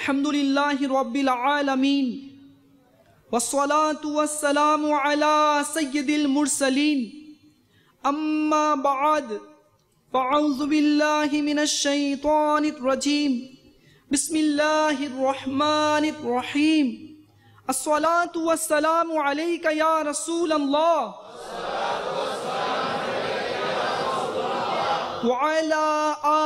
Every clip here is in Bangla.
अल्हम्दुलिल्लाहि रब्बिल आलमीन वस्सलातु वस्सलामु अला सय्यदिल मुरसलीन अम्मा बाद फ़अऊज़ु बिल्लाहि मिनश शैतानिर रजीम बिस्मिल्लाहिर रहमानिर रहीम अस्सलातु वस्सलामु अलैका या रसूल अल्लाह नूर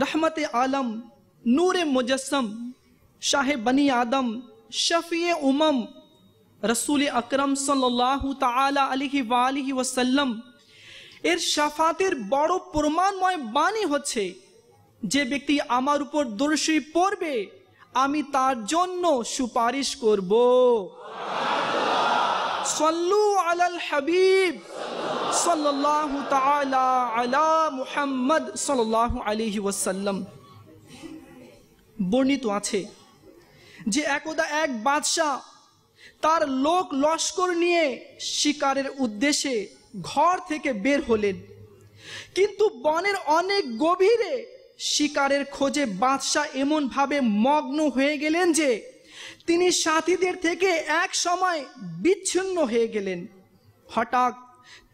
रहमत आलम नूर मुजस्म শাহে বনি আদম शफ़ी উমম রসুল আকরম সাল্লাম এর শাফাতের বড় প্রমাণময় বাণী হচ্ছে যে ব্যক্তি আমার উপর দর্শী পড়বে আমি তার জন্য সুপারিশ করব সল্লু আলাল হাবিব সাল্লাহ তালা আলা আলিহি ওয়াসাল্লাম বর্ণিত আছে যে একদা এক বাদশাহ তার লোক লস্কর নিয়ে শিকারের উদ্দেশ্যে ঘর থেকে বের হলেন কিন্তু বনের অনেক গভীরে শিকারের খোঁজে বাদশাহ এমনভাবে মগ্ন হয়ে গেলেন যে তিনি সাথীদের থেকে এক সময় বিচ্ছিন্ন হয়ে গেলেন হঠাৎ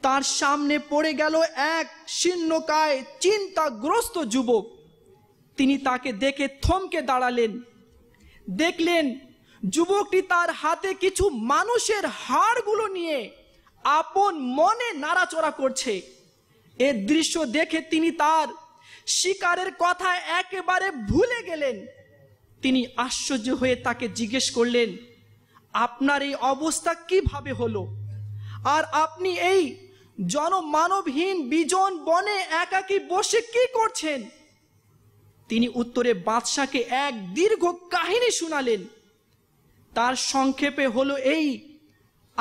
তার সামনে পড়ে গেল এক শীর্ণকায় চিন্তাগ্রস্ত যুবক তিনি তাকে দেখে থমকে দাঁড়ালেন দেখলেন যুবকটি তার হাতে কিছু মানুষের হাড়গুলো নিয়ে আপন মনে নাড়াচড়া করছে এ দৃশ্য দেখে তিনি তার শিকারের কথা একেবারে ভুলে গেলেন তিনি আশ্চর্য হয়ে তাকে জিজ্ঞেস করলেন আপনার এই অবস্থা কিভাবে হলো আর আপনি এই জনমানবহীন বিজন বনে একাকি বসে কি করছেন তিনি উত্তরে বাদশাকে এক দীর্ঘ কাহিনী শুনালেন তার সংক্ষেপে হলো এই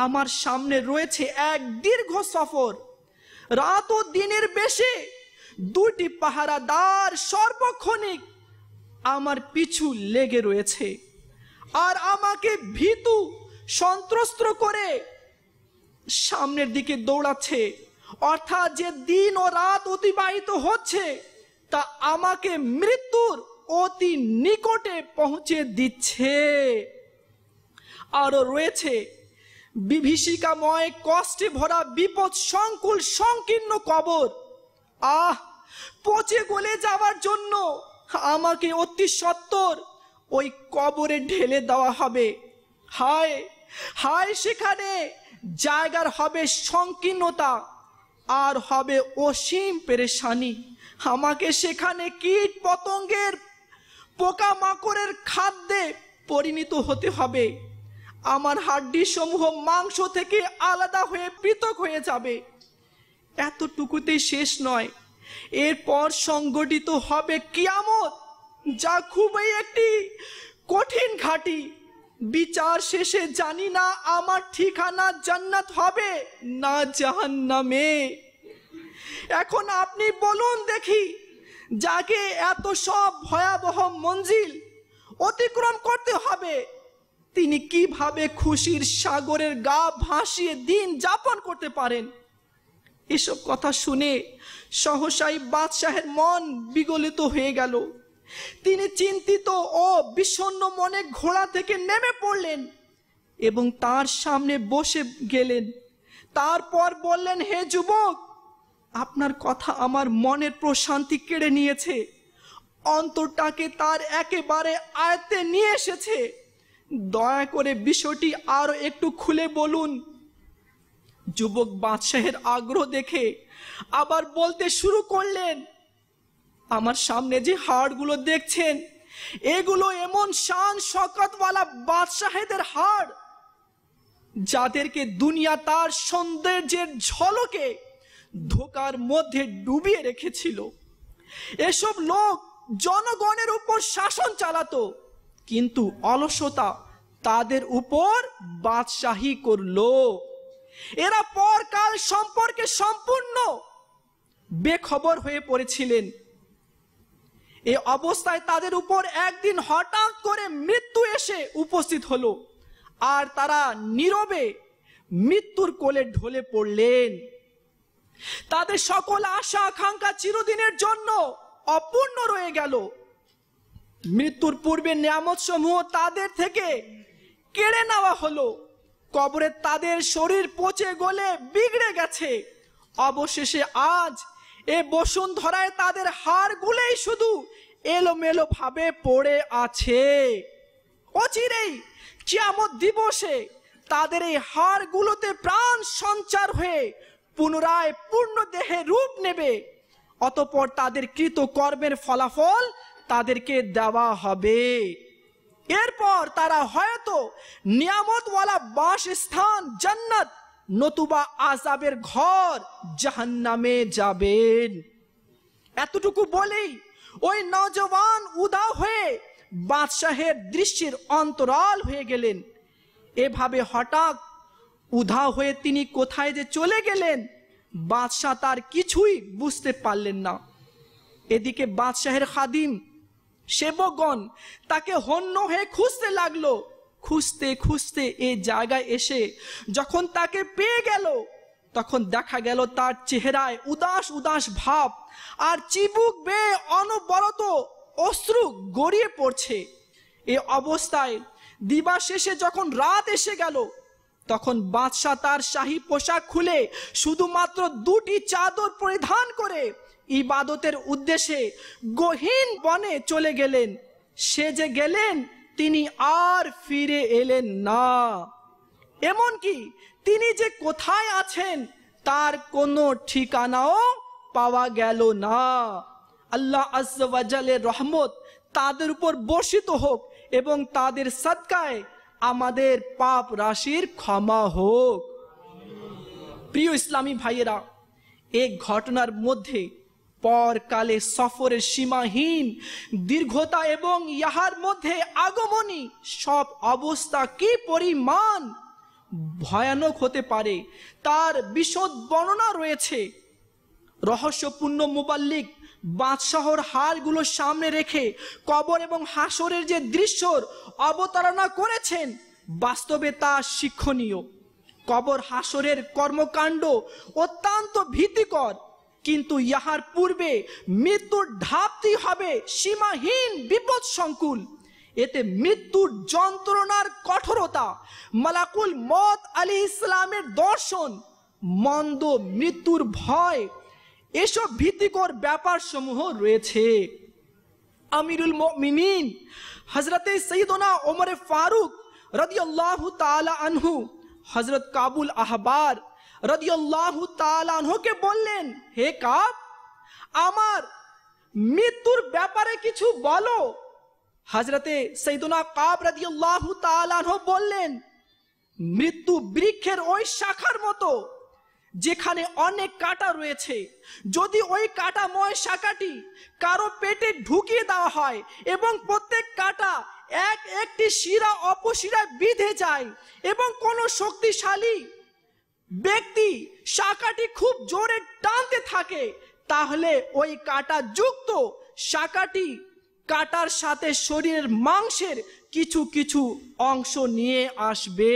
আমার সামনে রয়েছে এক দীর্ঘ সফর রাত ও দিনের বেশে দুটি পাহারাদার সর্বক্ষণিক আমার পিছু লেগে রয়েছে আর আমাকে ভীতু সন্ত্রস্ত করে সামনের দিকে দৌড়াচ্ছে অর্থাৎ যে দিন ও রাত অতিবাহিত হচ্ছে তা আমাকে মৃত্যুর অতি নিকটে পৌঁছে দিচ্ছে আরও রয়েছে বিভীষিকাময় কষ্টে ভরা বিপদ সংকুল সংকীর্ণ কবর আহ পচে গলে যাওয়ার জন্য আমাকে অতি সত্তর ওই কবরে ঢেলে দেওয়া হবে হায় হায় সেখানে জায়গার হবে সংকীর্ণতা আর হবে অসীম পেরেশানি আমাকে সেখানে কীট পতঙ্গের পোকা মাকড়ের খাদ্যে পরিণত হতে হবে আমার হাড্ডি সমূহ মাংস থেকে আলাদা হয়ে পৃথক হয়ে যাবে এতটুকুতেই শেষ নয় এরপর সংগঠিত হবে কিয়ামত যা খুবই একটি কঠিন ঘাটি বিচার শেষে জানি না আমার ঠিকানা জান্নাত হবে না জাহান্নামে এখন আপনি বলুন দেখি যাকে এত সব ভয়াবহ মঞ্জিল অতিক্রম করতে হবে তিনি কিভাবে খুশির সাগরের গা ভাসিয়ে দিন যাপন করতে পারেন এসব কথা শুনে সহসাই বাদশাহের মন বিগলিত হয়ে গেল তিনি চিন্তিত ও বিষণ্ন মনে ঘোড়া থেকে নেমে পড়লেন এবং তার সামনে বসে গেলেন তারপর বললেন হে যুবক আপনার কথা আমার মনের প্রশান্তি কেড়ে নিয়েছে অন্তরটাকে তার একেবারে আয়ত্তে নিয়ে এসেছে দয়া করে বিষয়টি আরও একটু খুলে বলুন যুবক বাদশাহের আগ্রহ দেখে আবার বলতে শুরু করলেন আমার সামনে যে হাড়গুলো দেখছেন এগুলো এমন শান শকতওয়ালা বাদশাহেদের হাড় যাদেরকে দুনিয়া তার সৌন্দর্যের ঝলকে ধোকার মধ্যে ডুবিয়ে রেখেছিল এসব লোক জনগণের উপর শাসন চালাতো কিন্তু অলসতা তাদের উপর বাদশাহী করল এরা পরকাল সম্পর্কে সম্পূর্ণ বেখবর হয়ে পড়েছিলেন এ অবস্থায় তাদের উপর একদিন হঠাৎ করে মৃত্যু এসে উপস্থিত হলো আর তারা নীরবে মৃত্যুর কোলে ঢলে পড়লেন তাদের সকল আশা আকাঙ্ক্ষা চিরদিনের জন্য অপূর্ণ রয়ে গেল মৃত্যুর পূর্বে নিয়ামত সমূহ তাদের থেকে কেড়ে নেওয়া হলো কবরে তাদের শরীর পচে গলে বিগড়ে গেছে অবশেষে আজ এ বসুন ধরায় তাদের গুলেই শুধু এলোমেলো ভাবে পড়ে আছে অচিরেই চিয়ামত দিবসে তাদের এই হাড়গুলোতে প্রাণ সঞ্চার হয়ে পুনরায় পূর্ণ দেহে রূপ নেবে অতপর তাদের কৃত কর্মের ফলাফল তাদেরকে দেওয়া হবে এরপর তারা হয়তো নিয়ামতওয়ালা বাস স্থান জান্নাত নতুবা আজাবের ঘর জাহান্নামে যাবেন এতটুকু বলেই ওই নজওয়ান উদা হয়ে বাদশাহের দৃশ্যের অন্তরাল হয়ে গেলেন এভাবে হঠাৎ উধা হয়ে তিনি কোথায় যে চলে গেলেন বাদশাহ তার কিছুই বুঝতে পারলেন না এদিকে বাদশাহের খাদিম সেবকগণ তাকে হন্য হয়ে খুঁজতে লাগলো খুঁজতে খুঁজতে এ জায়গায় এসে যখন তাকে পেয়ে গেল তখন দেখা গেল তার চেহারায় উদাস উদাস ভাব আর চিবুক বেয়ে অনবরত অশ্রু গড়িয়ে পড়ছে এ অবস্থায় দিবা শেষে যখন রাত এসে গেল তখন বাদশাহ তার শাহী পোশাক খুলে শুধুমাত্র দুটি চাদর পরিধান করে ইবাদতের উদ্দেশ্যে গহীন বনে চলে গেলেন সে যে গেলেন তিনি আর ফিরে এলেন না এমনকি তিনি যে কোথায় আছেন তার কোনো ঠিকানাও পাওয়া গেল না আল্লাহ আজ্জালের রহমত তাদের উপর বর্ষিত হোক এবং তাদের সৎকায় আমাদের পাপ রাশির ক্ষমা হোক প্রিয় ইসলামী ভাইয়েরা এই ঘটনার মধ্যে পরকালে সফরের সীমাহীন দীর্ঘতা এবং ইহার মধ্যে আগমনী সব অবস্থা কি পরিমাণ ভয়ানক হতে পারে তার বিশদ বর্ণনা রয়েছে রহস্যপূর্ণ মোবাল্লিক বাদশাহর হালগুলো সামনে রেখে কবর এবং হাসরের যে দৃশ্যর অবতারণা করেছেন বাস্তবে তা শিক্ষণীয় কবর হাসরের কর্মকাণ্ড অত্যন্ত ভীতিকর কিন্তু ইহার পূর্বে মৃত্যুর ঢাপতি হবে সীমাহীন বিপদ সংকুল এতে মৃত্যুর যন্ত্রণার কঠোরতা মালাকুল মত আলী ইসলামের দর্শন মন্দ মৃত্যুর ভয় এসব ভীতিকর ব্যাপার সমূহ রয়েছে আমিরুল মিনীন হজরতে সঈদনা ওমরে ফারুক রদিয়াল্লাহু তালা আনহু হজরত কাবুল আহবার রদিয়াল্লাহু তালা আনহুকে বললেন হে কাব আমার মৃত্যুর ব্যাপারে কিছু বলো হজরতে সৈদনা কাব রাজিউল্লাহ তালাহ বললেন মৃত্যু বৃক্ষের ওই শাখার মতো যেখানে অনেক কাটা রয়েছে যদি ওই ময় শাখাটি কারো পেটে ঢুকিয়ে দেওয়া হয় এবং প্রত্যেক কাটা এক একটি শিরা অপশিরায় বিঁধে যায় এবং কোনো শক্তিশালী ব্যক্তি শাখাটি খুব জোরে টানতে থাকে তাহলে ওই কাটা যুক্ত শাখাটি কাটার সাথে শরীরের মাংসের কিছু কিছু অংশ নিয়ে আসবে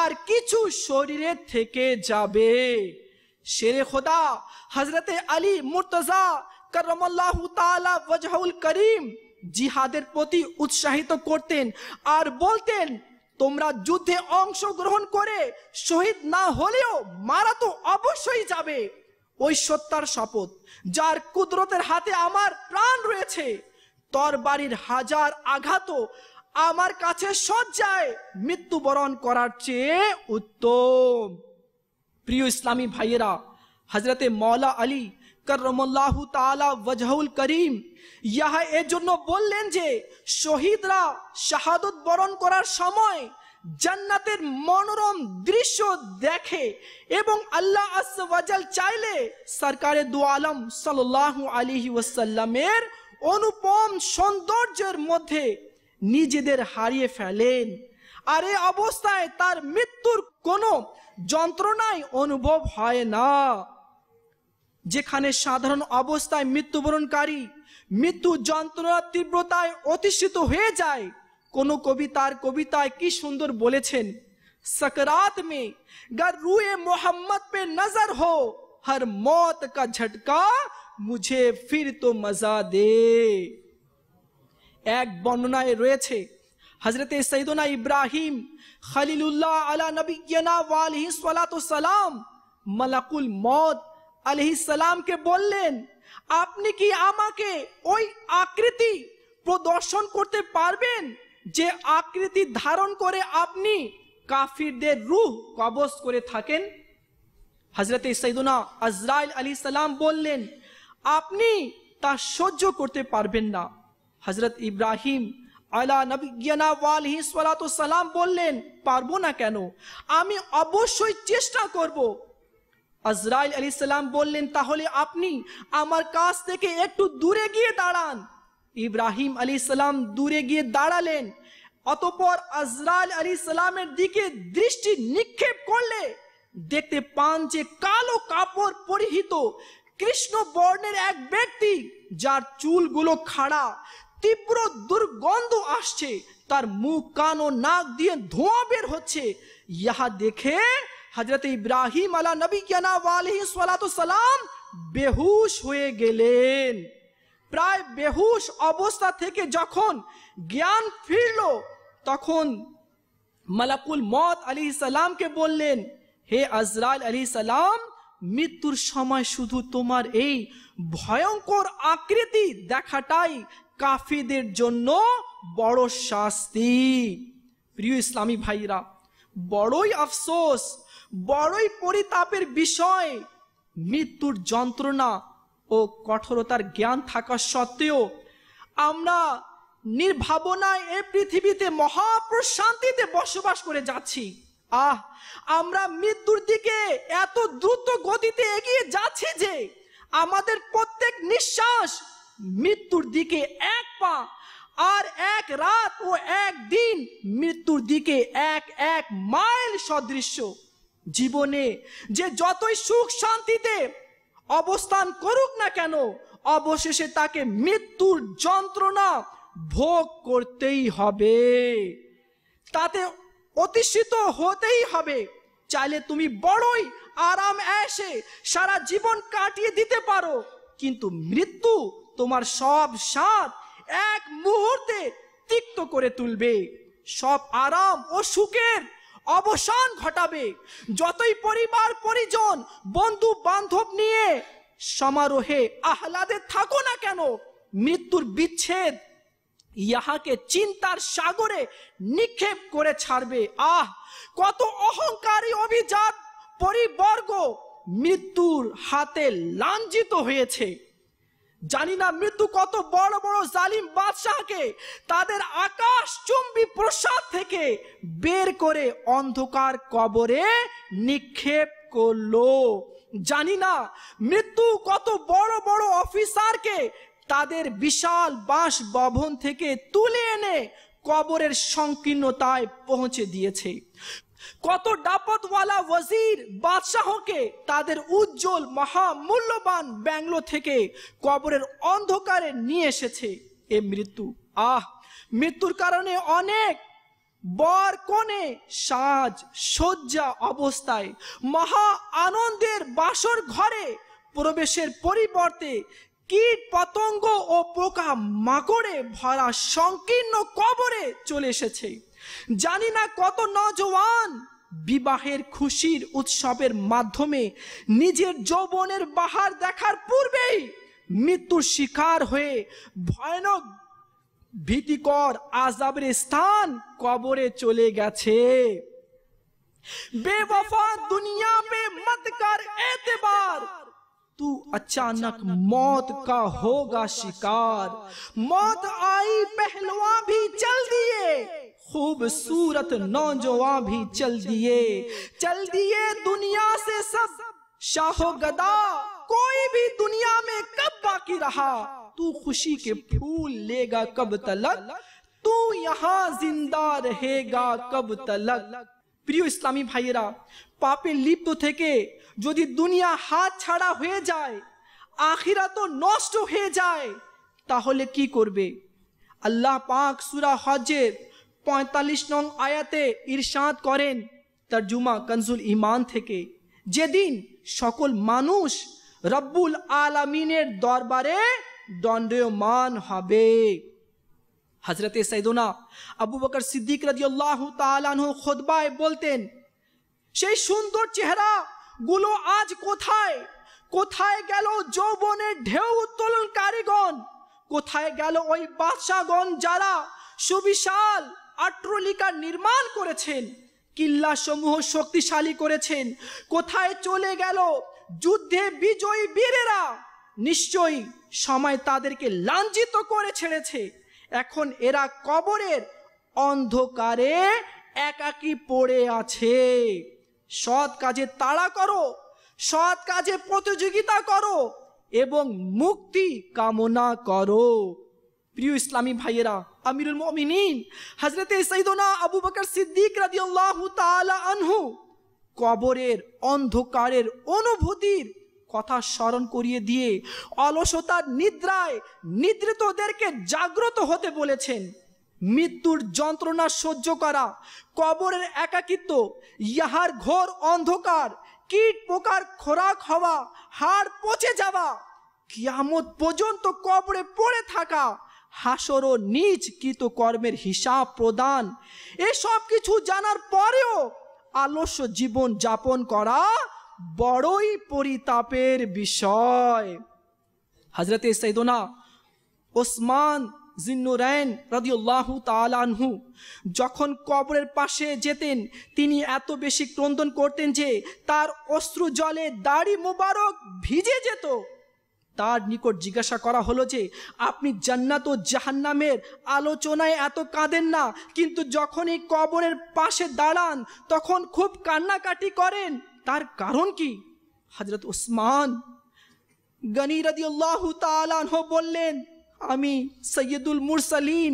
আর কিছু শরীরে থেকে যাবে শেরে খোদা হজরতে আলী মুর্তজা করমল্লাহ করিম জিহাদের প্রতি উৎসাহিত করতেন আর বলতেন তোমরা যুদ্ধে অংশগ্রহণ করে শহীদ না হলেও মারা তো অবশ্যই যাবে ওই সত্যার শপথ যার কুদরতের হাতে আমার প্রাণ রয়েছে তর বাড়ির হাজার আঘাতও আমার কাছে সজ্জায় মৃত্যুবরণ করার চেয়ে উত্তম প্রিয় ইসলামী ভাইয়েরা হজরতে মৌলা আলী করমল্লাহ করিম বললেন যে শহীদরা বরণ করার সময় জান্নাতের মনোরম দৃশ্য দেখে এবং চাইলে দু আলম সাল্লাহ আলিহি অনুপম সৌন্দর্যের মধ্যে নিজেদের হারিয়ে ফেলেন আর এই অবস্থায় তার মৃত্যুর কোনো যন্ত্রণাই অনুভব হয় না যেখানে সাধারণ অবস্থায় মৃত্যুবরণকারী মৃত্যু যন্ত্রণার তীব্রতায় অতিষ্ঠিত হয়ে যায় কোন কবি তার কবিতায় কি সুন্দর বলেছেন সকরাত মে গর রুয়ে মোহাম্মদ পে নজর হো হর মত কা ঝটকা মুঝে ফির তো মজা দে এক বর্ণনায় রয়েছে হজরতে সৈদনা ইব্রাহিম খালিলুল্লাহ আলা নবীনা আলহি সালাম মালাকুল মদ আলহি সালামকে বললেন আপনি কি আমাকে ওই আকৃতি প্রদর্শন করতে পারবেন যে আকৃতি ধারণ করে আপনি কাফিরদের রুহ কবজ করে থাকেন হজরতে সৈদনা আজরাইল আলী সালাম বললেন আপনি তা সহ্য করতে পারবেন না হজরত ইব্রাহিম আলা নবিয়ানা ওয়ালহি সালাম বললেন পারবো না কেন আমি অবশ্যই চেষ্টা করব আজরাইল আলী সাল্লাম বললেন তাহলে আপনি আমার কাছ থেকে একটু দূরে গিয়ে দাঁড়ান ইব্রাহিম আলী সাল্লাম দূরে গিয়ে দাঁড়ালেন অতপর আজরাইল আলী সালামের দিকে দৃষ্টি নিক্ষেপ করলে দেখতে পান যে কালো কাপড় পরিহিত কৃষ্ণ বর্ণের এক ব্যক্তি যার চুলগুলো খাড়া তীব্র দুর্গন্ধ আসছে তার মুখ কান ও নাক দিয়ে ধোঁয়া বের হচ্ছে ইহা দেখে হজরত ইব্রাহিম আলা নবী কেনা সালাম বেহুশ হয়ে গেলেন প্রায় বেহুশ অবস্থা থেকে যখন জ্ঞান ফিরল তখন মালাকুল মত আলি সালামকে বললেন হে আজরাল আলি সালাম মৃত্যুর সময় শুধু তোমার এই ভয়ঙ্কর আকৃতি দেখাটাই কাফিদের জন্য বড় শাস্তি প্রিয় ইসলামী ভাইরা বড়ই আফসোস বড়ই পরিতাপের বিষয় মৃত্যুর যন্ত্রণা ও কঠোরতার জ্ঞান থাকা সত্ত্বেও আমরা নির্ভাবনায় এ পৃথিবীতে মহাপ্রশান্তিতে বসবাস করে যাচ্ছি আহ আমরা মৃত্যুর দিকে এত দ্রুত গতিতে এগিয়ে যাচ্ছি যে আমাদের প্রত্যেক নিঃশ্বাস মৃত্যুর দিকে এক পা আর এক রাত ও এক দিন মৃত্যুর দিকে এক এক মাইল সদৃশ্য জীবনে যে যতই সুখ শান্তিতে অবস্থান করুক না কেন অবশেষে তাকে মৃত্যুর যন্ত্রণা ভোগ করতেই হবে তাতে অতিষ্ঠিত হতেই হবে চাইলে তুমি বড়ই আরাম এসে সারা জীবন কাটিয়ে দিতে পারো কিন্তু মৃত্যু তোমার সব স্বাদ এক মুহূর্তে তিক্ত করে তুলবে সব আরাম ও সুখের অবসান ঘটাবে যতই পরিবার পরিজন বন্ধু বান্ধব নিয়ে সমারোহে আহ্লাদে থাকো না কেন মৃত্যুর বিচ্ছেদ ইহাকে চিন্তার সাগরে নিক্ষেপ করে ছাড়বে আহ কত অহংকারী অভিজাত পরিবর্গ মৃত্যুর হাতে লাঞ্ছিত হয়েছে জানি না মৃত্যু কত বড় বড় জালিম বাদশাহকে তাদের আকাশ চুম্বি প্রসাদ থেকে বের করে অন্ধকার কবরে নিক্ষেপ করলো জানি না মৃত্যু কত বড় বড় অফিসারকে তাদের বিশাল বাস ববন থেকে তুলে এনে কবরের সংকীর্ণতায় পৌঁছে দিয়েছে কত ডাপতওয়ালা ওয়াজির বাদশাহকে তাদের উজ্জ্বল মহামূল্যবান ব্যাংলো থেকে কবরের অন্ধকারে নিয়ে এসেছে এ মৃত্যু আহ মৃত্যুর কারণে অনেক বর কনে সাজ শয্যা অবস্থায় মহা আনন্দের বাসর ঘরে প্রবেশের পরিবর্তে কীট পতঙ্গ ও পোকা মাকড়ে ভরা সংকীর্ণ কবরে চলে এসেছে জানি না কত নজওয়ান বিবাহের খুশির উৎসবের মাধ্যমে নিজের যৌবনের বাহার দেখার পূর্বেই মৃত্যুর শিকার হয়ে ভয়ানক ভীতিকর আজাবের স্থান কবরে চলে গেছে বেবফা দুনিয়া पे मत कर एतबार तू अचानक मौत का होगा शिकार मौत आई पहलवा भी चल खूबसूरत नौजवान भी चल दिए चल दिए दुनिया से सब शाहो गदा कोई भी दुनिया में कब बाकी रहा तू खुशी के फूल लेगा कब तलक तू यहाँ जिंदा रहेगा कब तलक প্রিয় ইসলামী ভাইয়েরা পাপে লিপ্ত থেকে যদি দুনিয়া হাত ছাড়া হয়ে যায় আখিরা তো নষ্ট হয়ে যায় তাহলে কি করবে अल्लाह पाक সুরা হজের পঁয়তাল্লিশ নং আয়াতে ইরশাদ করেন তার জুমা কনজুল ইমান থেকে যেদিন সকল মানুষ রব্বুল আলামিনের দরবারে দণ্ডমান হবে হজরতে সৈদনা আবু বকর সিদ্দিক রাজিউল্লাহ খোদবায় বলতেন সেই সুন্দর চেহারা গুলো আজ কোথায় কোথায় গেল যৌবনের ঢেউ উত্তোলন কারিগণ কোথায় গেল ওই বাদশাগণ যারা সুবিশাল আট্রলিকা নির্মাণ করেছেন কিল্লা সমূহ শক্তিশালী করেছেন কোথায় চলে গেল যুদ্ধে বিজয়ী বীরেরা নিশ্চয়ই সময় তাদেরকে লাঞ্ছিত করে ছেড়েছে এখন এরা কবরের অন্ধকারে একাকি পড়ে আছে সৎ কাজে তাড়া করো সৎ কাজে প্রতিযোগিতা করো এবং মুক্তি কামনা করো প্রিয় ইসলামী ভাইয়েরা আমিরুল মমিনিন হাজরতে সঈদনা আবু বকর সিদ্দিক রাদিয়াল্লাহু তাআলা আনহু কবরের অন্ধকারের অনুভূতির কথা স্মরণ করিয়ে দিয়ে অলসতার নিদ্রায় নিদ্রিতদেরকে জাগ্রত হতে বলেছেন মৃত্যুর যন্ত্রণা সহ্য করা কবরের একাকিত্ব ইহার ঘোর অন্ধকার কীট পোকার খোরাক হওয়া হাড় পচে যাওয়া কিয়ামত পর্যন্ত কবরে পড়ে থাকা হাসর ও নিজ কৃত কর্মের হিসাব প্রদান এসব কিছু জানার পরেও আলস্য জীবন যাপন করা বড়ই পরিতাপের বিষয় হজরত সৈদনা ওসমান জিন্নুরায়ন রাদিউল্লাহু তালানহু যখন কবরের পাশে যেতেন তিনি এত বেশি ক্রন্দন করতেন যে তার অশ্রু জলে দাড়ি মোবারক ভিজে যেত তার নিকট জিজ্ঞাসা করা হলো যে আপনি জান্নাত ও জাহান্নামের আলোচনায় এত কাঁদেন না কিন্তু যখন এই কবরের পাশে দাঁড়ান তখন খুব কান্নাকাটি করেন তার কারণ কি হজরত ওসমান গনি রদিউল্লাহ তালাহ বললেন আমি সৈয়দুল মুরসালিন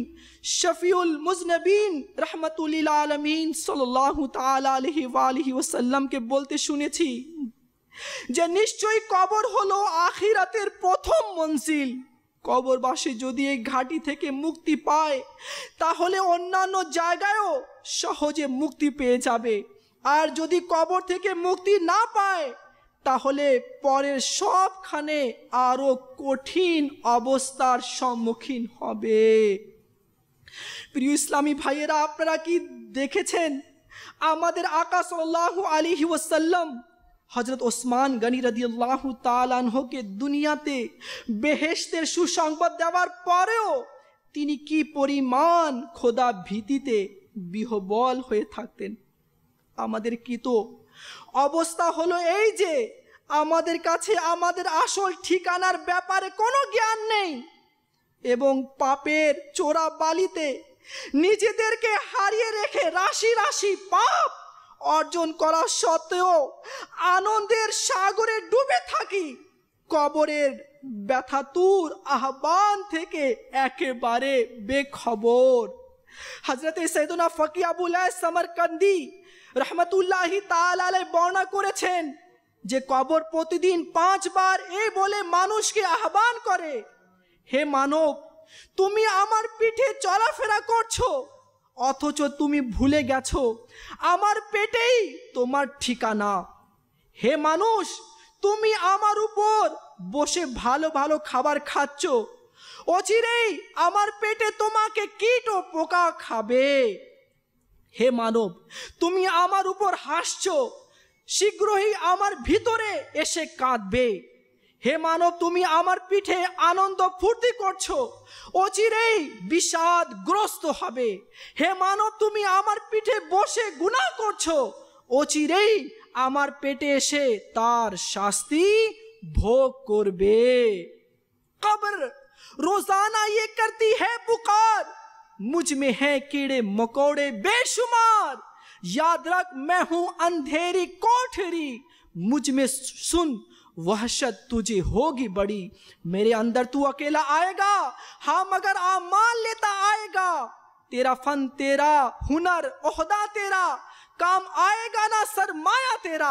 শফিউল মুজনবিন রহমতুল আলমিন সাল্লাহ তালি আলহি ওসাল্লামকে বলতে শুনেছি যে নিশ্চয়ই কবর হলো আখিরাতের প্রথম মঞ্জিল কবরবাসী যদি এই ঘাটি থেকে মুক্তি পায় তাহলে অন্যান্য জায়গায়ও সহজে মুক্তি পেয়ে যাবে আর যদি কবর থেকে মুক্তি না পায় তাহলে পরের সবখানে আরও কঠিন অবস্থার সম্মুখীন হবে প্রিয় ইসলামী ভাইয়েরা আপনারা কি দেখেছেন আমাদের আকাশ আল্লাহ আলী ওসাল্লাম হজরত ওসমান গনি রদিয়াল্লাহ তালানহকে দুনিয়াতে বেহেস্তের সুসংবাদ দেওয়ার পরেও তিনি কি পরিমাণ খোদা ভীতিতে বিহবল হয়ে থাকতেন আমাদের কি তো অবস্থা হলো এই যে আমাদের কাছে আমাদের আসল ঠিকানার ব্যাপারে কোনো জ্ঞান নেই এবং পাপের চোরা বালিতে নিজেদেরকে হারিয়ে রেখে রাশি রাশি পাপ অর্জন করা সত্ত্বেও আনন্দের সাগরে ডুবে থাকি কবরের ব্যথাতুর আহ্বান থেকে একেবারে বেখবর হজরতে সৈদনা ফকি আবুল সমরকন্দি রহমতুল্লাহি তালালে বর্ণনা করেছেন যে কবর প্রতিদিন পাঁচবার এ বলে মানুষকে আহ্বান করে হে মানব তুমি আমার পিঠে চলাফেরা করছো অথচ তুমি ভুলে গেছো আমার পেটেই তোমার ঠিকানা হে মানুষ তুমি আমার উপর বসে ভালো ভালো খাবার খাচ্ছ অচিরেই আমার পেটে তোমাকে কীট ও পোকা খাবে হে মানব তুমি আমার উপর হাসছ শীঘ্রই আমার ভিতরে এসে কাঁদবে হে মানব তুমি আমার পিঠে আনন্দ ফুর্তি করছো অচিরেই বিষাদগ্রস্ত হবে হে মানব তুমি আমার পিঠে বসে গুণা করছো অচিরেই আমার পেটে এসে তার শাস্তি ভোগ করবে কবর রোজানা ইয়ে করতি হে पुकार मुझ में है कीड़े मकोड़े बेशुमार याद रख मैं हूं अंधेरी कोठरी मुझ वहशत तुझे होगी बड़ी मेरे अंदर तू अकेला आएगा हाँ मगर मान लेता आएगा तेरा फन तेरा हुनर ओहदा तेरा काम आएगा ना सरमाया तेरा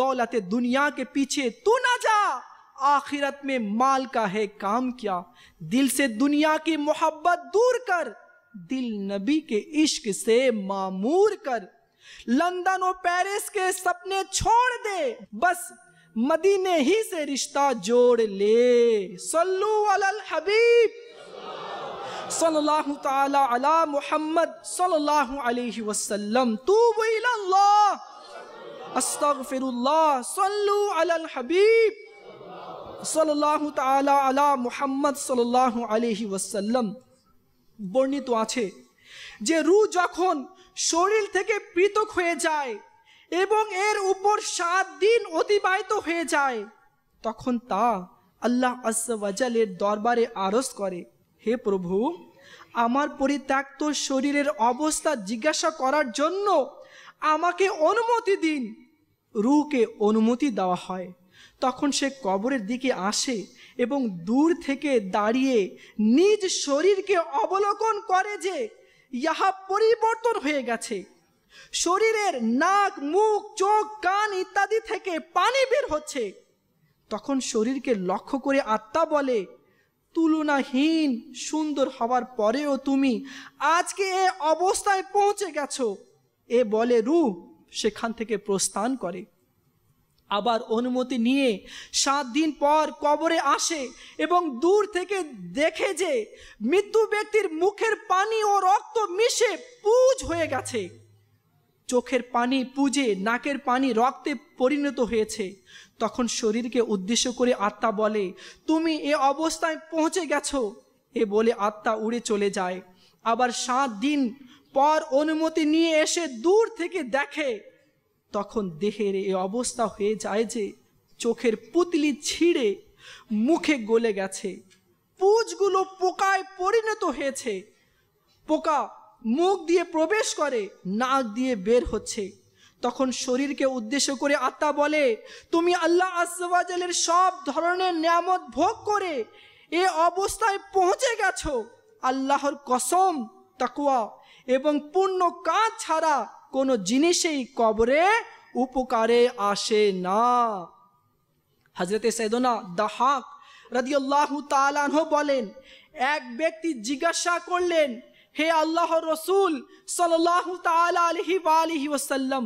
दौलत दुनिया के पीछे तू ना जा आखिरत में माल का है काम क्या दिल से दुनिया की मोहब्बत दूर कर दिल नबी के इश्क से मामूर कर लंदन और पेरिस के सपने छोड़ दे बस मदीने ही से रिश्ता जोड़ ले सल्लू अलल हबीब सल्लल्लाहु ताला अला मुहम्मद सल्लल्लाहु अलैहि वसल्लम तूबू इला अल्लाह अस्तगफिरुल्लाह सल्लू अलल हबीब सल्लल्लाहु ताला अला মুহাম্মদ সাল্লাল্লাহু আলাইহি ওয়াসাল্লাম বর্ণিত আছে যে রু যখন শরীর থেকে পৃথক হয়ে যায় এবং এর উপর সাত দিন অতিবাহিত হয়ে যায় তখন তা আল্লাহ আসালের দরবারে আরস করে হে প্রভু আমার পরিত্যক্ত শরীরের অবস্থা জিজ্ঞাসা করার জন্য আমাকে অনুমতি দিন রুকে অনুমতি দেওয়া হয় তখন সে কবরের দিকে আসে এবং দূর থেকে দাঁড়িয়ে নিজ শরীরকে অবলোকন করে যে ইহা পরিবর্তন হয়ে গেছে শরীরের নাক মুখ চোখ কান ইত্যাদি থেকে পানি বের হচ্ছে তখন শরীরকে লক্ষ্য করে আত্মা বলে তুলনাহীন সুন্দর হওয়ার পরেও তুমি আজকে এ অবস্থায় পৌঁছে গেছ এ বলে রু সেখান থেকে প্রস্থান করে আবার অনুমতি নিয়ে সাত দিন পর কবরে আসে এবং দূর থেকে দেখে যে মৃত্যু ব্যক্তির মুখের পানি ও রক্ত মিশে পুজ হয়ে গেছে চোখের পানি পুজে নাকের পানি রক্তে পরিণত হয়েছে তখন শরীরকে উদ্দেশ্য করে আত্মা বলে তুমি এ অবস্থায় পৌঁছে গেছো এ বলে আত্মা উড়ে চলে যায় আবার সাত দিন পর অনুমতি নিয়ে এসে দূর থেকে দেখে তখন দেহের এ অবস্থা হয়ে যায় যে চোখের পুতলি ছিঁড়ে মুখে গলে গেছে পুজগুলো পোকায় পরিণত হয়েছে পোকা মুখ দিয়ে প্রবেশ করে নাক দিয়ে বের হচ্ছে তখন শরীরকে উদ্দেশ্য করে আত্মা বলে তুমি আল্লাহ আসবাজের সব ধরনের নিয়ামত ভোগ করে এ অবস্থায় পৌঁছে গেছ আল্লাহর কসম তাকুয়া এবং পূর্ণ কাজ ছাড়া কোনো জিনিসেই কবরে উপকারে আসে না হজরতে সৈদনা দাহাক রাদিউল্লাহ তালানহ বলেন এক ব্যক্তি জিজ্ঞাসা করলেন হে আল্লাহ রসুল সাল্লাহ তালা আলহি বা আলহি ওসাল্লাম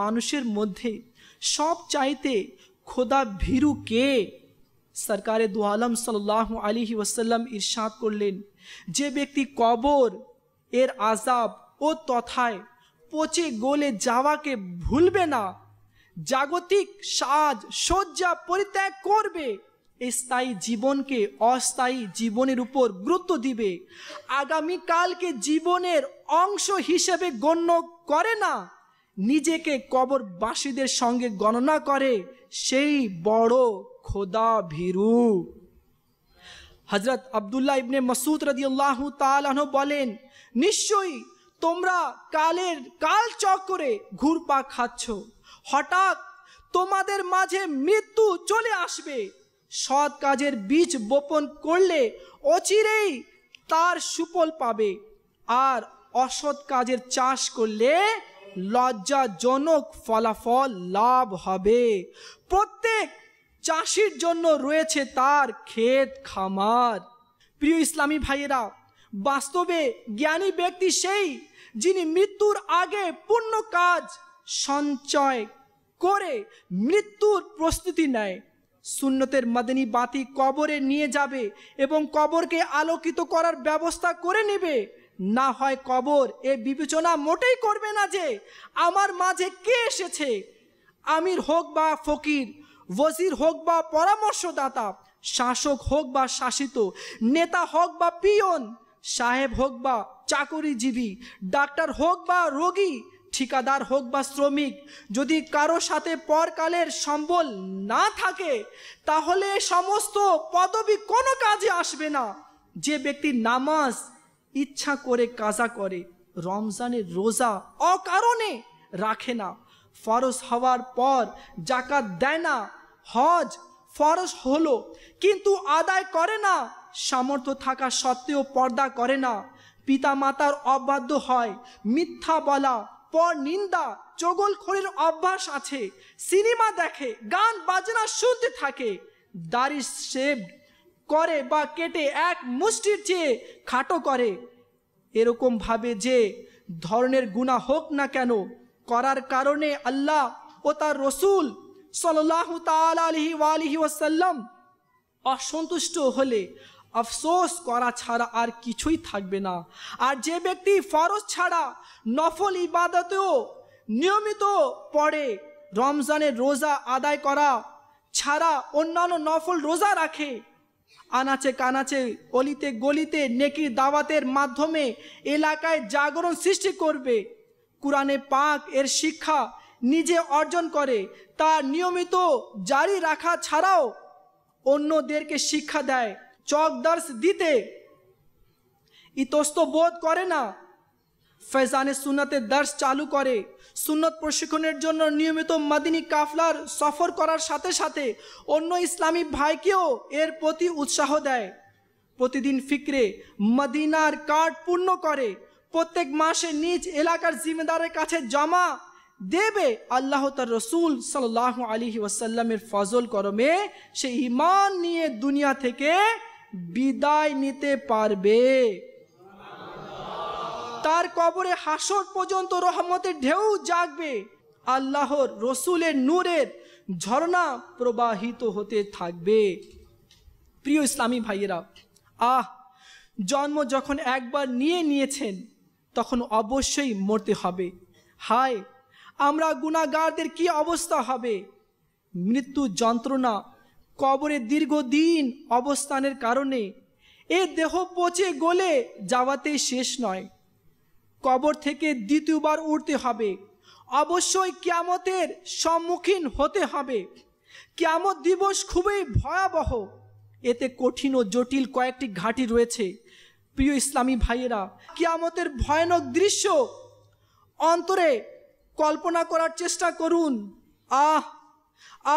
মানুষের মধ্যে সব চাইতে খোদা ভীরু কে সরকারে দু আলম সাল্লাহ আলহি ওসাল্লাম ইরশাদ করলেন যে ব্যক্তি কবর এর আজাব ও তথায় পচে গলে যাওয়াকে ভুলবে না জাগতিক সাজ সজ্জা পরিত্যাগ করবে স্থায়ী জীবনকে অস্থায়ী জীবনের উপর গুরুত্ব দিবে আগামীকালকে জীবনের অংশ হিসেবে গণ্য করে না নিজেকে কবরবাসীদের সঙ্গে গণনা করে সেই বড় খোদা ভীরু হজরত আবদুল্লাহ ইবনে মসুদ রদিউল্লাহ তালহ বলেন নিশ্চয়ই তোমরা কালের কাল চক্করে ঘুরপা খাচ্ছ হঠাৎ তোমাদের মাঝে মৃত্যু চলে আসবে সৎ কাজের বীজ বপন করলে অচিরেই তার সুফল পাবে আর অসৎ কাজের চাষ করলে লজ্জাজনক ফলাফল লাভ হবে প্রত্যেক চাষির জন্য রয়েছে তার ক্ষেত খামার প্রিয় ইসলামী ভাইয়েরা বাস্তবে জ্ঞানী ব্যক্তি সেই যিনি মৃত্যুর আগে পূর্ণ কাজ সঞ্চয় করে মৃত্যুর প্রস্তুতি নেয় সুন্নতের মাদিনী বাতি কবরে নিয়ে যাবে এবং কবরকে আলোকিত করার ব্যবস্থা করে নেবে না হয় কবর এ বিবেচনা মোটেই করবে না যে আমার মাঝে কে এসেছে আমির হোক বা ফকির ওজির হোক বা পরামর্শদাতা শাসক হোক বা শাসিত নেতা হোক বা পিয়ন সাহেব হোক বা চাকরিজীবী ডাক্তার হোক বা রোগী ঠিকাদার হোক বা শ্রমিক যদি কারো সাথে পরকালের সম্বল না থাকে তাহলে সমস্ত পদবি কোনো কাজে আসবে না যে ব্যক্তি নামাজ ইচ্ছা করে কাজা করে রমজানের রোজা অকারণে রাখে না ফরজ হওয়ার পর জাকাত দেয় না হজ ফরজ হলো কিন্তু আদায় করে না সামর্থ্য থাকা সত্ত্বেও পর্দা করে না পিতামাতার অবাধ্য হয় মিথ্যা বলা পর নিন্দা চগলখড়ির অভ্যাস আছে সিনেমা দেখে গান বাজনা শুনতে থাকে দাড়ি শেভ করে বা কেটে এক মুষ্টির চেয়ে খাটো করে এরকমভাবে যে ধরনের গুণা হোক না কেন করার কারণে আল্লাহ ও তার রসুল সল্লাহ তালিহি ওয়ালিহি ওসাল্লাম অসন্তুষ্ট হলে আফসোস করা ছাড়া আর কিছুই থাকবে না আর যে ব্যক্তি ফরজ ছাড়া নফল ইবাদতেও নিয়মিত পড়ে রমজানের রোজা আদায় করা ছাড়া অন্যান্য নফল রোজা রাখে আনাচে কানাচে অলিতে গলিতে নেকির দাওয়াতের মাধ্যমে এলাকায় জাগরণ সৃষ্টি করবে কোরআনে পাক এর শিক্ষা নিজে অর্জন করে তা নিয়মিত জারি রাখা ছাড়াও অন্যদেরকে শিক্ষা দেয় চকদার্স দিতে ইতস্ত বোধ করে না ফেজানে সুনাতে দার্স চালু করে সুন্নত প্রশিক্ষণের জন্য নিয়মিত মাদিনী কাফলার সফর করার সাথে সাথে অন্য ইসলামী ভাইকেও এর প্রতি উৎসাহ দেয় প্রতিদিন ফিকরে মদিনার কার্ড পূর্ণ করে প্রত্যেক মাসে নিজ এলাকার জিম্মেদারের কাছে জমা দেবে আল্লাহ তার রসুল সাল আলী ওয়াসাল্লামের ফজল করমে সে ইমান নিয়ে দুনিয়া থেকে বিদায় নিতে পারবে তার কবরে হাসর পর্যন্ত রহমতের ঢেউ জাগবে আল্লাহর রসুলের নূরের ঝর্ণা প্রবাহিত হতে থাকবে প্রিয় ইসলামী ভাইয়েরা আহ জন্ম যখন একবার নিয়ে নিয়েছেন তখন অবশ্যই মরতে হবে হায় আমরা গুণাগারদের কি অবস্থা হবে মৃত্যু যন্ত্রণা কবরে দীর্ঘদিন অবস্থানের কারণে এ দেহ পচে গলে যাওয়াতেই শেষ নয় কবর থেকে দ্বিতীয়বার উঠতে হবে অবশ্যই ক্যামতের সম্মুখীন হতে হবে ক্যামত দিবস খুবই ভয়াবহ এতে কঠিন ও জটিল কয়েকটি ঘাঁটি রয়েছে প্রিয় ইসলামী ভাইয়েরা ক্যামতের ভয়ানক দৃশ্য অন্তরে কল্পনা করার চেষ্টা করুন আহ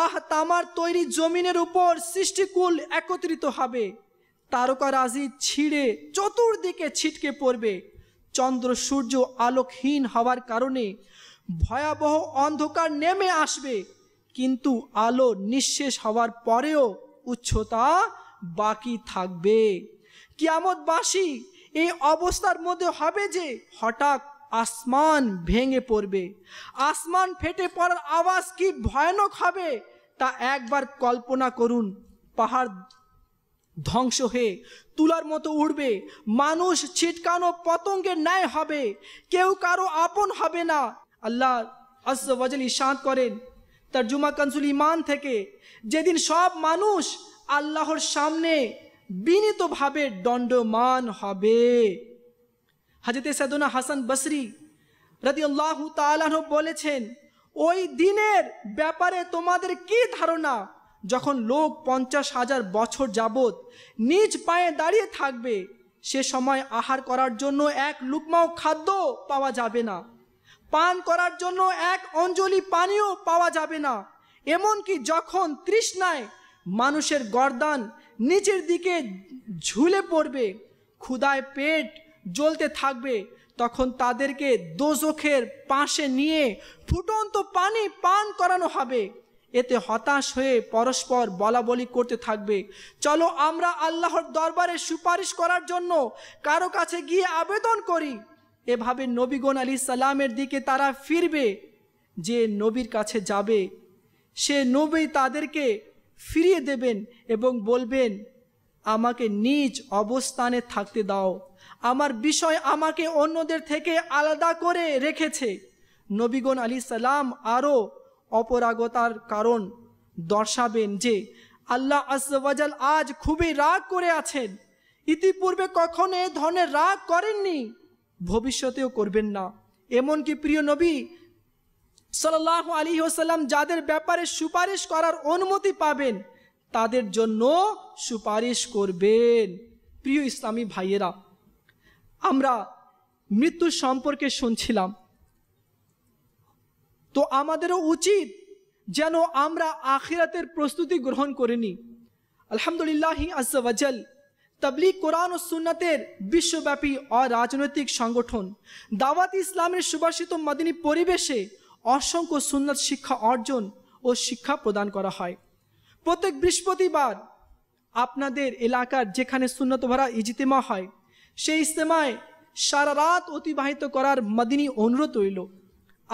আহ তামার তৈরি জমিনের উপর সৃষ্টিকুল একত্রিত হবে তারকারাজি ছিঁড়ে চতুর্দিকে ছিটকে পড়বে চন্দ্র সূর্য আলোকহীন হওয়ার কারণে ভয়াবহ অন্ধকার নেমে আসবে কিন্তু আলো নিঃশেষ হওয়ার পরেও উচ্চতা বাকি থাকবে কিয়ামতবাসী এই অবস্থার মধ্যে হবে যে হঠাৎ আসমান ভেঙে পড়বে আসমান ফেটে পড়ার আওয়াজ কি ভয়ানক হবে তা একবার কল্পনা করুন পাহাড় ধ্বংস হয়ে তুলার মতো উড়বে মানুষ ছিটকানো পতঙ্গের ন্যায় হবে কেউ কারো আপন হবে না আল্লাহ আসলি শান্ত করেন তার জুমা কনসুল ইমান থেকে যেদিন সব মানুষ আল্লাহর সামনে বিনীতভাবে দণ্ডমান হবে হাজরতে সাদুনা হাসান বসরি রাজি আল্লাহ তালো বলেছেন ওই দিনের ব্যাপারে তোমাদের কি ধারণা যখন লোক পঞ্চাশ হাজার বছর যাবত নিজ পায়ে দাঁড়িয়ে থাকবে সে সময় আহার করার জন্য এক লুকমাও খাদ্য পাওয়া যাবে না পান করার জন্য এক অঞ্জলি পানীয় পাওয়া যাবে না এমনকি যখন তৃষ্ণায় মানুষের গর্দান নিচের দিকে ঝুলে পড়বে ক্ষুদায় পেট জ্বলতে থাকবে তখন তাদেরকে দোজখের পাশে নিয়ে ফুটন্ত পানি পান করানো হবে এতে হতাশ হয়ে পরস্পর বলাবলি করতে থাকবে চলো আমরা আল্লাহর দরবারে সুপারিশ করার জন্য কারো কাছে গিয়ে আবেদন করি এভাবে নবীগণ আলী সালামের দিকে তারা ফিরবে যে নবীর কাছে যাবে সে নবী তাদেরকে ফিরিয়ে দেবেন এবং বলবেন আমাকে নিজ অবস্থানে থাকতে দাও আমার বিষয় আমাকে অন্যদের থেকে আলাদা করে রেখেছে নবীগণ আলী সালাম আরও অপরাগতার কারণ দর্শাবেন যে আল্লাহ আসওয়াজাল আজ খুবই রাগ করে আছেন ইতিপূর্বে কখনো এ ধরনের রাগ করেননি ভবিষ্যতেও করবেন না এমনকি প্রিয় নবী সাল্লাহ আলী হোসাল্লাম যাদের ব্যাপারে সুপারিশ করার অনুমতি পাবেন তাদের জন্য সুপারিশ করবেন প্রিয় ইসলামী ভাইয়েরা আমরা মৃত্যু সম্পর্কে শুনছিলাম তো আমাদেরও উচিত যেন আমরা আখিরাতের প্রস্তুতি গ্রহণ করে নিই আলহামদুলিল্লাহ আসল তাবলি কোরআন ও সুন্নাতের বিশ্বব্যাপী অরাজনৈতিক সংগঠন দাওয়াত ইসলামের সুবাসিত মাদিনী পরিবেশে অসংখ্য সুন্নাত শিক্ষা অর্জন ও শিক্ষা প্রদান করা হয় প্রত্যেক বৃহস্পতিবার আপনাদের এলাকার যেখানে সুন্নত ভরা ইজিতেমা হয় সেই ইস্তেমায় সারা রাত অতিবাহিত করার মাদিনী অনুরোধ রইল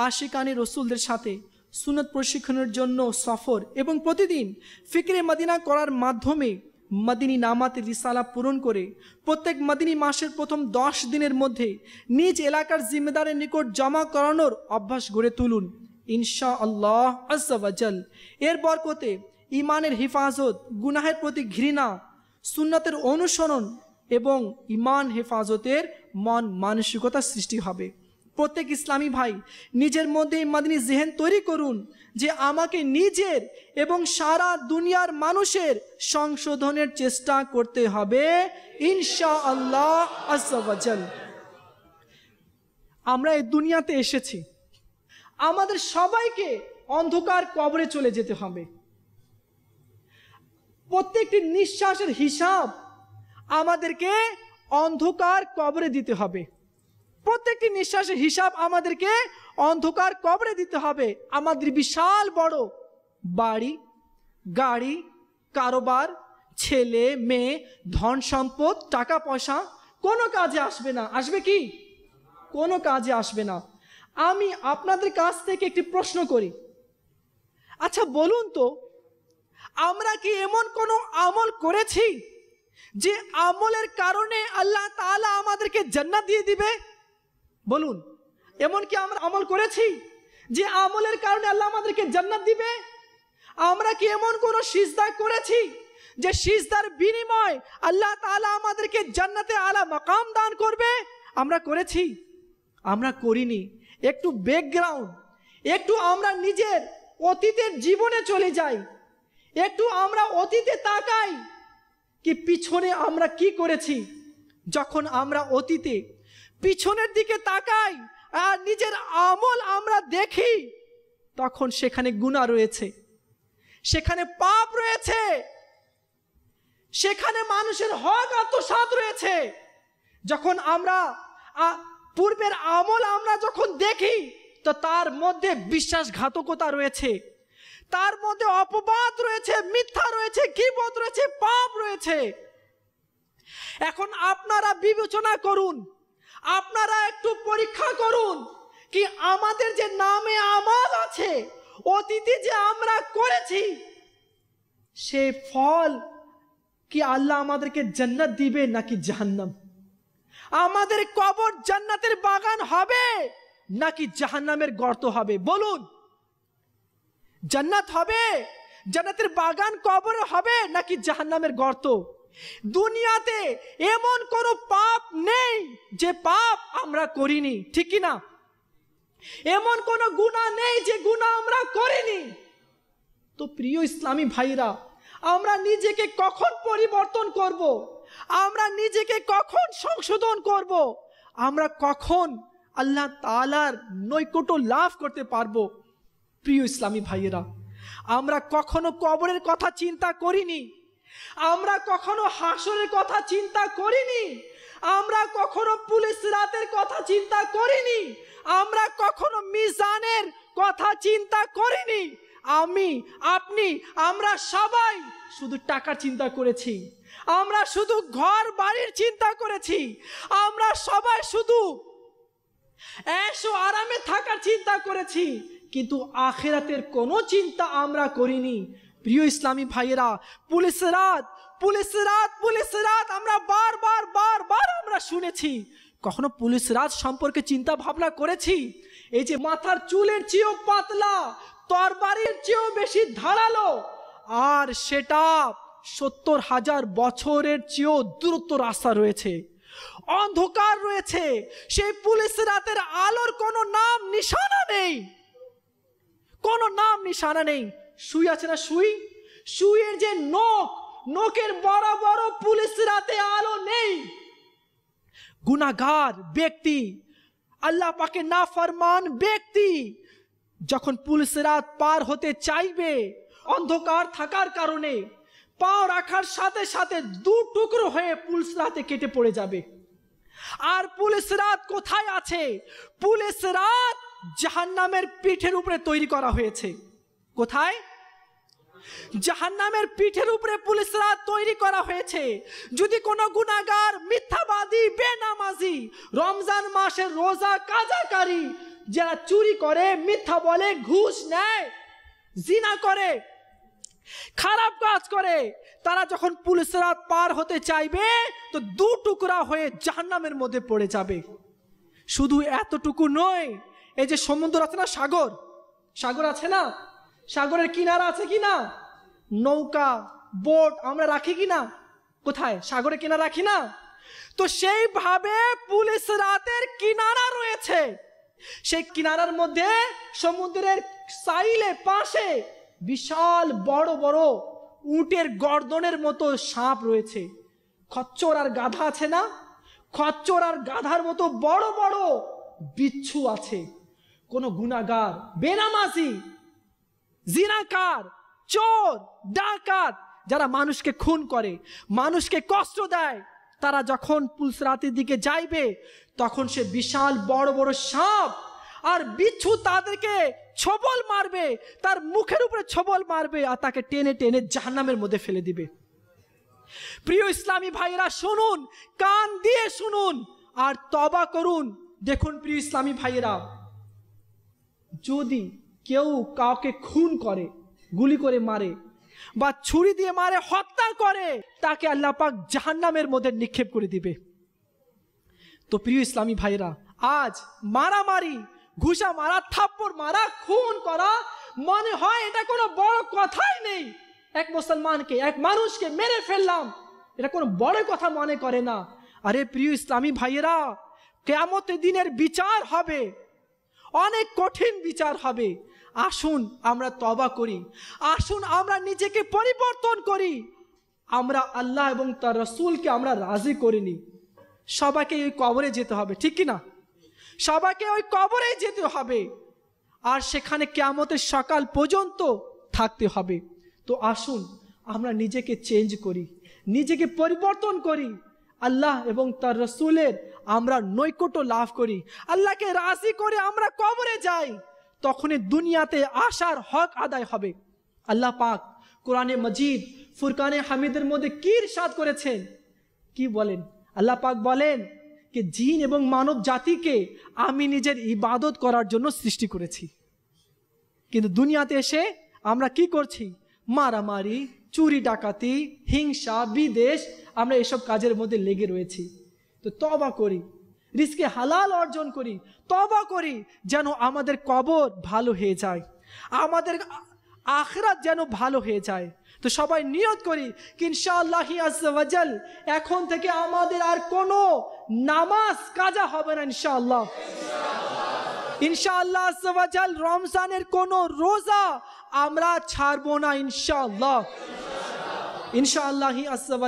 আশিকানি রসুলদের সাথে সুনত প্রশিক্ষণের জন্য সফর এবং প্রতিদিন ফিকরে মদিনা করার মাধ্যমে মদিনী নামাতে রিসালা পূরণ করে প্রত্যেক মদিনী মাসের প্রথম দশ দিনের মধ্যে নিজ এলাকার জিম্মেদারের নিকট জমা করানোর অভ্যাস গড়ে তুলুন ইনশা আল্লাহ আজল এর বরকতে ইমানের হেফাজত গুনাহের প্রতি ঘৃণা সুন্নাতের অনুসরণ এবং ইমান হেফাজতের মন মানসিকতা সৃষ্টি হবে প্রত্যেক ইসলামী ভাই নিজের মধ্যে মাদিনী জেহেন তৈরি করুন যে আমাকে নিজের এবং সারা দুনিয়ার মানুষের সংশোধনের চেষ্টা করতে হবে ইনশা আল্লাহ আমরা এই দুনিয়াতে এসেছি আমাদের সবাইকে অন্ধকার কবরে চলে যেতে হবে প্রত্যেকটি নিঃশ্বাসের হিসাব আমাদেরকে অন্ধকার কবরে দিতে হবে প্রত্যেকটি নিঃশ্বাসের হিসাব আমাদেরকে অন্ধকার কবরে দিতে হবে আমাদের বিশাল বড় বাড়ি গাড়ি কারোবার ছেলে মেয়ে ধন সম্পদ টাকা পয়সা কোনো কাজে আসবে না আসবে কি কোনো কাজে আসবে না আমি আপনাদের কাছ থেকে একটি প্রশ্ন করি আচ্ছা বলুন তো আমরা কি এমন কোনো আমল করেছি যে আমলের কারণে আল্লাহ তালা আমাদেরকে জান্নাত দিয়ে দিবে বলুন এমন কি আমরা আমল করেছি যে আমলের কারণে আল্লাহ আমাদেরকে জান্নাত দিবে আমরা কি এমন কোন সিজদা করেছি যে সিজদার বিনিময় আল্লাহ তালা আমাদেরকে জান্নাতে আলা মাকাম দান করবে আমরা করেছি আমরা করিনি একটু ব্যাকগ্রাউন্ড একটু আমরা নিজের অতীতের জীবনে চলে যাই একটু আমরা অতীতে তাকাই কি পিছনে আমরা কি করেছি যখন আমরা অতীতে পিছনের দিকে তাকাই আর নিজের আমল আমরা দেখি তখন সেখানে গুণা রয়েছে সেখানে পাপ রয়েছে সেখানে মানুষের হক আত্মসাত রয়েছে যখন আমরা পূর্বের আমল আমরা যখন দেখি তো তার মধ্যে বিশ্বাসঘাতকতা রয়েছে তার মধ্যে অপবাদ রয়েছে মিথ্যা রয়েছে কিবত রয়েছে পাপ রয়েছে এখন আপনারা বিবেচনা করুন আপনারা একটু পরীক্ষা করুন কি আমাদের যে নামে আমাল আছে অতীতে যে আমরা করেছি সে ফল কি আল্লাহ আমাদেরকে জান্নাত দিবে নাকি জাহান্নাম আমাদের কবর জান্নাতের বাগান হবে নাকি জাহান্নামের গর্ত হবে বলুন জান্নাত হবে জান্নাতের বাগান কবর হবে নাকি জাহান্নামের গর্ত দুনিয়াতে এমন কোনো পাপ নেই যে পাপ আমরা করিনি ঠিকই না এমন কোনো গুণা নেই যে গুণা আমরা করিনি তো প্রিয় ইসলামী ভাইরা আমরা নিজেকে কখন পরিবর্তন করব। আমরা নিজেকে কখন সংশোধন করব। আমরা কখন আল্লাহ তালার নৈকট্য লাভ করতে পারবো প্রিয় ইসলামী ভাইয়েরা আমরা কখনো কবরের কথা চিন্তা করিনি আমরা কখনো হাসরের কথা চিন্তা করিনি আমরা কখনো পুলিশ রাতের কথা চিন্তা করিনি আমরা কখনো মিজানের কথা চিন্তা করিনি আমি আপনি আমরা সবাই শুধু টাকার চিন্তা করেছি আমরা শুধু ঘর বাড়ির চিন্তা করেছি আমরা সবাই শুধু এসো আরামে থাকার চিন্তা করেছি কিন্তু আখেরাতের কোনো চিন্তা আমরা করিনি প্রিয় ইসলামী ভাইয়েরা পুলিশের রাত পুলিশের রাত পুলিশের রাত আমরা বারবার বারবার আমরা শুনেছি কখনো পুলিশ রাজ সম্পর্কে চিন্তা ভাবনা করেছি এই যে মাথার চুলের চেয়েও পাতলা তরবারির চেয়েও বেশি ধারালো আর সেটা সত্তর হাজার বছরের চেয়েও দ্রুত রাস্তা রয়েছে অন্ধকার রয়েছে সেই পুলিশ রাতের আলোর কোনো নাম নিশানা নেই কোনো নাম নিশানা নেই শুই আছে না শুই শুয়ের যে নোক নোকের বড় বড় পুলিশ রাতে আলো নেই গুনাগার ব্যক্তি আল্লাহ পাকে না ফরমান ব্যক্তি যখন পুলিশ রাত পার হতে চাইবে অন্ধকার থাকার কারণে পাও রাখার সাথে সাথে দু টুকরো হয়ে পুলিশ রাতে কেটে পড়ে যাবে আর পুলিশ রাত কোথায় আছে পুলিশ রাত জাহান্নামের পিঠের উপরে তৈরি করা হয়েছে কোথায় জাহান্নামের পিঠের উপরে পুলিশরা তৈরি করা হয়েছে যদি কোনো গুণাগার মিথ্যাবাদী বেনামাজি রমজান মাসের রোজা কাজাকারী যারা চুরি করে মিথ্যা বলে ঘুষ নেয় জিনা করে খারাপ কাজ করে তারা যখন পুলিশরা পার হতে চাইবে তো দু টুকরা হয়ে জাহান্নামের মধ্যে পড়ে যাবে শুধু এতটুকু নয় এই যে সমুদ্র আছে না সাগর সাগর আছে না সাগরের কিনারা আছে কি না নৌকা বোট আমরা রাখি কি না কোথায় সাগরের কিনারা রাখি না তো সেইভাবে পুলিশ রাতের কিনারা রয়েছে সেই কিনারার মধ্যে সমুদ্রের সাইলে পাশে বিশাল বড় বড় উটের গর্দনের মতো সাপ রয়েছে খচ্চর আর গাধা আছে না খচ্চর আর গাধার মতো বড় বড় বিচ্ছু আছে কোনো গুণাগার বেনামাজি জিনাকার চোর ডাকাত যারা মানুষকে খুন করে মানুষকে কষ্ট দেয় তারা যখন রাতের দিকে যাইবে তখন সে বিশাল বড় বড় সাপ আর বিচ্ছু তাদেরকে ছবল মারবে তার মুখের উপরে ছবল মারবে আর তাকে টেনে টেনে জাহান্নামের মধ্যে ফেলে দিবে প্রিয় ইসলামী ভাইরা শুনুন কান দিয়ে শুনুন আর তবা করুন দেখুন প্রিয় ইসলামী ভাইয়েরা যদি কেউ কাউকে খুন করে গুলি করে মারে বা ছুরি দিয়ে মারে হত্যা করে তাকে আল্লাহ পাক জাহান্নামের মধ্যে নিক্ষেপ করে দিবে তো প্রিয় ইসলামী ভাইরা আজ মারামারি ঘুষা মারা থাপ্পড় মারা খুন করা মনে হয় এটা কোনো বড় কথাই নেই এক মুসলমানকে এক মানুষকে মেরে ফেললাম এটা কোনো বড় কথা মনে করে না আরে প্রিয় ইসলামী ভাইয়েরা কেয়ামতের দিনের বিচার হবে অনেক কঠিন বিচার হবে আসুন আমরা তবা করি আসুন আমরা নিজেকে পরিবর্তন করি আমরা আল্লাহ এবং তার রসুলকে আমরা রাজি করিনি সবাইকে ওই কবরে যেতে হবে ঠিক কি না সবাইকে ওই কবরে যেতে হবে আর সেখানে কেমতের সকাল পর্যন্ত থাকতে হবে তো আসুন আমরা নিজেকে চেঞ্জ করি নিজেকে পরিবর্তন করি আল্লাহ এবং তার রসুলের আমরা নৈকট্য লাভ করি আল্লাহকে রাজি করে আমরা কবরে যাই তখনই দুনিয়াতে আসার হক আদায় হবে আল্লাহ পাক কোরআনে মজিদ ফুরকানে হামিদের মধ্যে কির সাদ করেছেন কি বলেন আল্লাহ পাক বলেন যে জিন এবং মানব জাতিকে আমি নিজের ইবাদত করার জন্য সৃষ্টি করেছি কিন্তু দুনিয়াতে এসে আমরা কি করছি মারামারি চুরি ডাকাতি হিংসা বিদেশ আমরা এসব কাজের মধ্যে লেগে রয়েছি তো তবা করি রিস্কে হালাল অর্জন করি তবা করি যেন আমাদের কবর ভালো হয়ে যায় আমাদের আখরাত যেন ভালো হয়ে যায় তো সবাই নিয়ত করি কি ইনশাআল্লাহি এখন থেকে আমাদের আর কোনো নামাজ কাজা হবে না ইনশাআল্লাহ ইনশাআল্লাহ রমজানের কোনো রোজা আমরা ছাড়বো না ইনশাআল্লাহ ইনশাআল্লাহি আসাল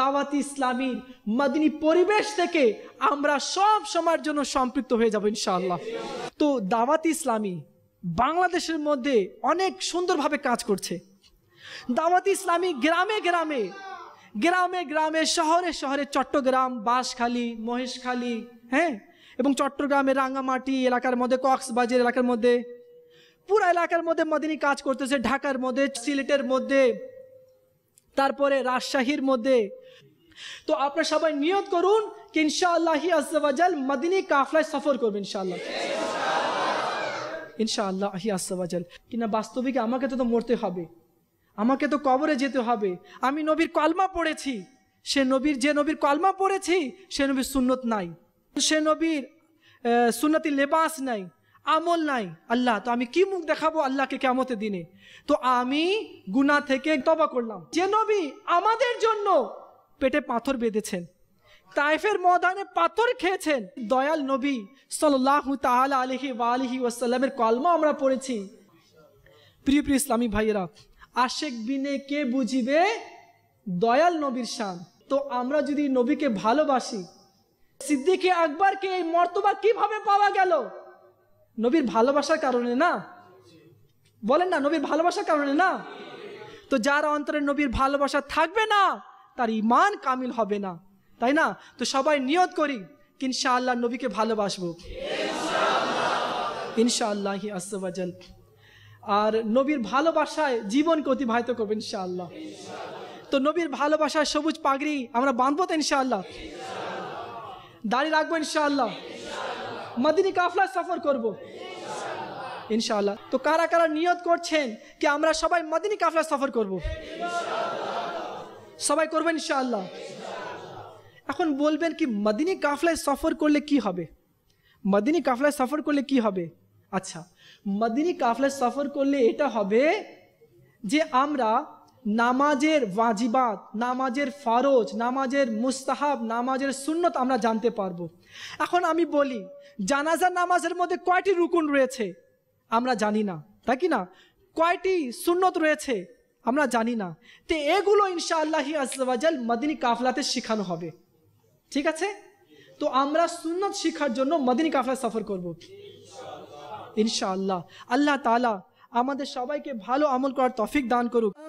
দাওয়াত ইসলামীর মাদিনী পরিবেশ থেকে আমরা সব সময়ের জন্য সম্পৃক্ত হয়ে যাব ইনশাআল্লাহ তো দাওয়াত ইসলামী বাংলাদেশের মধ্যে অনেক সুন্দরভাবে কাজ করছে দাওয়াত ইসলামী গ্রামে গ্রামে গ্রামে গ্রামে শহরে শহরে চট্টগ্রাম বাঁশখালী মহেশখালী হ্যাঁ এবং চট্টগ্রামের রাঙ্গামাটি এলাকার মধ্যে কক্সবাজার এলাকার মধ্যে পুরো এলাকার মধ্যে মদিনী কাজ করতেছে ঢাকার মধ্যে সিলেটের মধ্যে তারপরে রাজশাহীর মধ্যে তো আপনার সবাই নিয়ত করুন কি ইনশাআল্লাহ আজাল মাদিনী কাফলায় সফর করবেন ইনশাআল্লাহ ইনশাআল্লাহি আজাল কিনা বাস্তবিক আমাকে তো মরতে হবে আমাকে তো কবরে যেতে হবে আমি নবীর কলমা পড়েছি সে নবীর যে নবীর কলমা পড়েছি সে নবীর সুন্নত নাই সে নবীর সুন্নতি লেবাস নাই আমল নাই আল্লাহ তো আমি কি মুখ দেখাবো আল্লাহকে কেমতে দিনে তো আমি গুনা থেকে তবা করলাম যে নবী আমাদের জন্য পেটে পাথর বেঁধেছেন তাইফের ময়দানে পাথর খেয়েছেন দয়াল নবী সাল্লাহ তালা আলহি আলহি ওয়াসাল্লামের কলমা আমরা পড়েছি প্রিয় প্রিয় ইসলামী ভাইয়েরা আশেক বিনে কে বুঝিবে দয়াল নবীর শান তো আমরা যদি নবীকে ভালোবাসি সিদ্দিকে আকবরকে এই মর্তবা কিভাবে পাওয়া গেল নবীর ভালোবাসার কারণে না বলেন না নবীর ভালোবাসার কারণে না তো যার অন্তরে নবীর ভালোবাসা থাকবে না তার ইমান কামিল হবে না তাই না তো সবাই নিয়ত করি ইনশাআল্লাহ নবীকে ভালোবাসবো ইনশাআল্লাহ আসাল আর নবীর ভালোবাসায় জীবনকে অতিবাহিত করবো আল্লাহ তো নবীর ভালোবাসায় সবুজ পাগড়ি আমরা বাঁধবো তো আল্লাহ দাঁড়িয়ে রাখবো আল্লাহ মাদিনী কাফলায় সফর করব। ইনশাল্লাহ তো কারা কারা নিয়ত করছেন কি আমরা সবাই মাদিনী কাফলায় সফর করব। সবাই করবেন ইনশাল্লাহ এখন বলবেন কি মাদিনী কাফলায় সফর করলে কি হবে মাদিনী কাফলায় সফর করলে কি হবে আচ্ছা মাদিনী কাফলায় সফর করলে এটা হবে যে আমরা নামাজের ওয়াজিবাত নামাজের ফরজ নামাজের মুস্তাহাব নামাজের সুন্নত আমরা জানতে পারবো এখন আমি বলি জানাজার নামাজের মধ্যে কয়টি রুকুন রয়েছে আমরা জানি না তাই কি না কয়টি সুন্নত রয়েছে আমরা জানি না তো এগুলো ইনশা আল্লাহি আসল মাদিনী কাফলাতে শেখানো হবে ঠিক আছে তো আমরা সুন্নত শিখার জন্য মদিনী কাফলা সফর করব আল্লাহ আল্লাহ তালা আমাদের সবাইকে ভালো আমল করার তফিক দান করুক